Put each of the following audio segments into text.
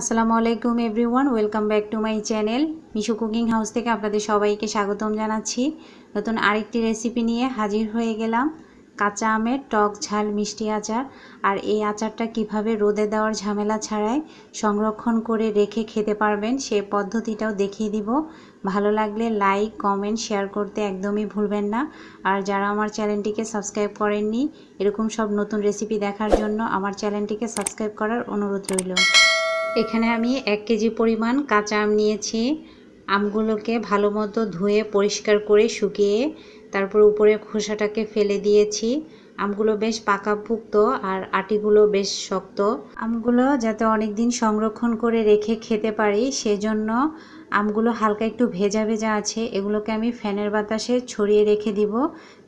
আসসালামু আলাইকুম everyone welcome back to my channel Mishu cooking house থেকে আপনাদের সবাইকে স্বাগতম জানাচ্ছি নতুন আরেকটি রেসিপি নিয়ে হাজির হয়ে গেলাম কাঁচা আমের টক ঝাল মিষ্টি আচার আর এই আচারটা কিভাবে রোদে দেওয়ার ঝামেলা ছাড়াই সংরক্ষণ করে রেখে খেতে পারবেন সে পদ্ধতিটাও দেখিয়ে দিব ভালো লাগলে লাইক কমেন্ট শেয়ার করতে একদমই ভুলবেন না আর যারা আমার চ্যানেলটিকে সাবস্ক্রাইব করেননি এরকম সব নতুন রেসিপি দেখার জন্য আমার চ্যানেলটিকে সাবস্ক্রাইব করার অনুরোধ রইল এখানে আমি এক কেজি পরিমাণ কাঁচা আম নিয়েছি আমগুলোকে ভালো মতো ধুয়ে পরিষ্কার করে শুকিয়ে তারপর উপরে খোসাটাকে ফেলে দিয়েছি আমগুলো বেশ পাকাপুক্ত আর আটিগুলো বেশ শক্ত আমগুলো যাতে অনেক দিন সংরক্ষণ করে রেখে খেতে পারি সেজন্য আমগুলো হালকা একটু ভেজা ভেজা আছে এগুলোকে আমি ফ্যানের বাতাসে ছড়িয়ে রেখে দিব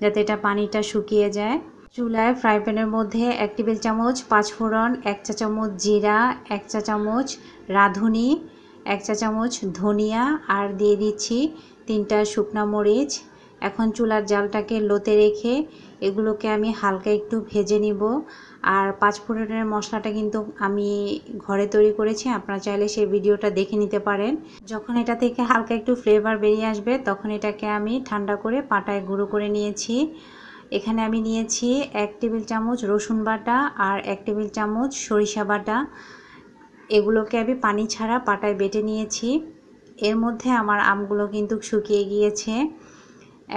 যাতে এটা পানিটা শুকিয়ে যায় চুলায় ফ্রাই প্যানের মধ্যে এক টেবিল চামচ পাঁচফোড়ন এক চা চামচ জিরা এক চা চামচ রাঁধুনি এক চা চামচ ধনিয়া আর দিয়ে দিচ্ছি তিনটা শুকনা মরিচ এখন চুলার জালটাকে লোতে রেখে এগুলোকে আমি হালকা একটু ভেজে নিব আর পাঁচফোড়নের মশলাটা কিন্তু আমি ঘরে তৈরি করেছি আপনারা চাইলে সেই ভিডিওটা দেখে নিতে পারেন যখন এটা থেকে হালকা একটু ফ্লেভার বেরিয়ে আসবে তখন এটাকে আমি ঠান্ডা করে পাটায় গুঁড়ো করে নিয়েছি এখানে আমি নিয়েছি এক টেবিল চামচ রসুন বাটা আর এক টেবিল চামচ সরিষা বাটা এগুলোকে আমি পানি ছাড়া পাটায় বেটে নিয়েছি এর মধ্যে আমার আমগুলো কিন্তু শুকিয়ে গিয়েছে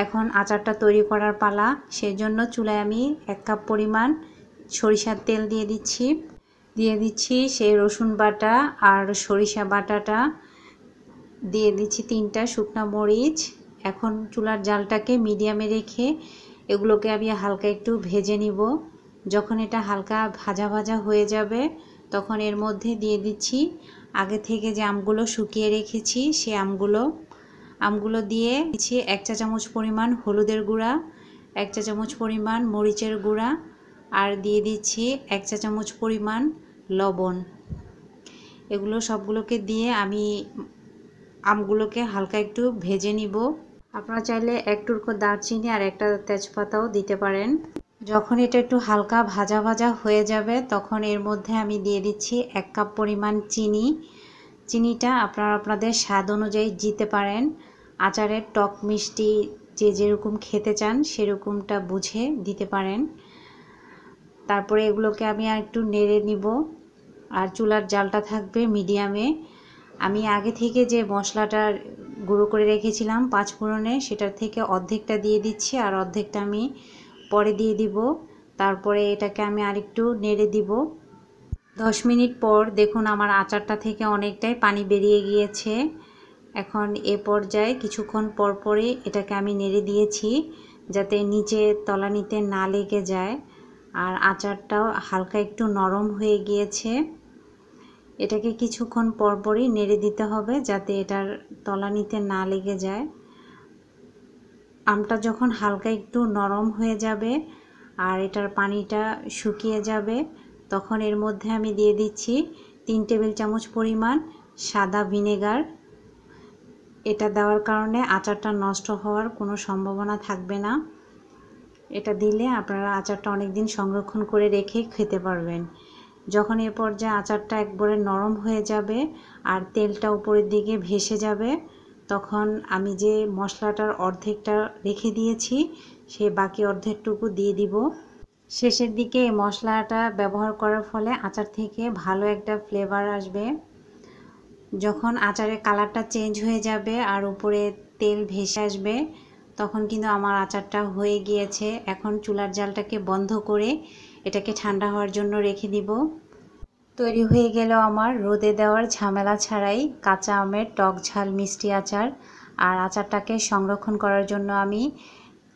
এখন আচারটা তৈরি করার পালা সেজন্য চুলায় আমি এক কাপ পরিমাণ সরিষার তেল দিয়ে দিচ্ছি দিয়ে দিচ্ছি সেই রসুন বাটা আর সরিষা বাটাটা দিয়ে দিচ্ছি তিনটা শুকনা মরিচ এখন চুলার জালটাকে মিডিয়ামে রেখে এগুলোকে আমি হালকা একটু ভেজে নিব যখন এটা হালকা ভাজা ভাজা হয়ে যাবে তখন এর মধ্যে দিয়ে দিচ্ছি আগে থেকে যে আমগুলো শুকিয়ে রেখেছি সে আমগুলো আমগুলো দিয়ে দিচ্ছি এক চা চামচ পরিমাণ হলুদের গুঁড়া এক চা চামচ পরিমাণ মরিচের গুঁড়া আর দিয়ে দিচ্ছি এক চা চামচ পরিমাণ লবণ এগুলো সবগুলোকে দিয়ে আমি আমগুলোকে হালকা একটু ভেজে নিব আপনারা চাইলে এক টুকরো দারচিনি আর একটা তেজপাতাও দিতে পারেন যখন এটা একটু হালকা ভাজা ভাজা হয়ে যাবে তখন এর মধ্যে আমি দিয়ে দিচ্ছি এক কাপ পরিমাণ চিনি চিনিটা আপনারা আপনাদের স্বাদ অনুযায়ী দিতে পারেন আচারের টক মিষ্টি যে যেরকম খেতে চান সেরকমটা বুঝে দিতে পারেন তারপরে এগুলোকে আমি আর একটু নেড়ে নিব আর চুলার জালটা থাকবে মিডিয়ামে আমি আগে থেকে যে মশলাটার গুঁড়ো করে রেখেছিলাম পাঁচ ফোড়নে সেটার থেকে অর্ধেকটা দিয়ে দিচ্ছি আর অর্ধেকটা আমি পরে দিয়ে দিব তারপরে এটাকে আমি আরেকটু নেড়ে দিব দশ মিনিট পর দেখুন আমার আচারটা থেকে অনেকটাই পানি বেরিয়ে গিয়েছে এখন এ পর্যায়ে কিছুক্ষণ পর পরে এটাকে আমি নেড়ে দিয়েছি যাতে নিচে তলানিতে না লেগে যায় আর আচারটাও হালকা একটু নরম হয়ে গিয়েছে এটাকে কিছুক্ষণ পরপরই নেড়ে দিতে হবে যাতে এটার তলানিতে না লেগে যায় আমটা যখন হালকা একটু নরম হয়ে যাবে আর এটার পানিটা শুকিয়ে যাবে তখন এর মধ্যে আমি দিয়ে দিচ্ছি তিন টেবিল চামচ পরিমাণ সাদা ভিনেগার এটা দেওয়ার কারণে আচারটা নষ্ট হওয়ার কোনো সম্ভাবনা থাকবে না এটা দিলে আপনারা আচারটা অনেক দিন সংরক্ষণ করে রেখে খেতে পারবেন যখন এ পর্যায়ে আচারটা একবারে নরম হয়ে যাবে আর তেলটা উপরের দিকে ভেসে যাবে তখন আমি যে মশলাটার অর্ধেকটা রেখে দিয়েছি সে বাকি অর্ধেকটুকু দিয়ে দিব শেষের দিকে এই মশলাটা ব্যবহার করার ফলে আচার থেকে ভালো একটা ফ্লেভার আসবে যখন আচারের কালারটা চেঞ্জ হয়ে যাবে আর উপরে তেল ভেসে আসবে তখন কিন্তু আমার আচারটা হয়ে গিয়েছে এখন চুলার জালটাকে বন্ধ করে এটাকে ঠান্ডা হওয়ার জন্য রেখে দিব তৈরি হয়ে গেল আমার রোদে দেওয়ার ঝামেলা ছাড়াই কাঁচা আমের টক ঝাল মিষ্টি আচার আর আচারটাকে সংরক্ষণ করার জন্য আমি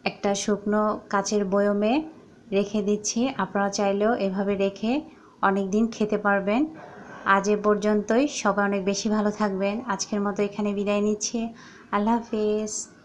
একটা শুকনো কাচের বয়মে রেখে দিচ্ছি আপনারা চাইলেও এভাবে রেখে অনেক দিন খেতে পারবেন আজ এ পর্যন্তই সবাই অনেক বেশি ভালো থাকবেন আজকের মতো এখানে বিদায় নিচ্ছি আল্লাহ হাফেজ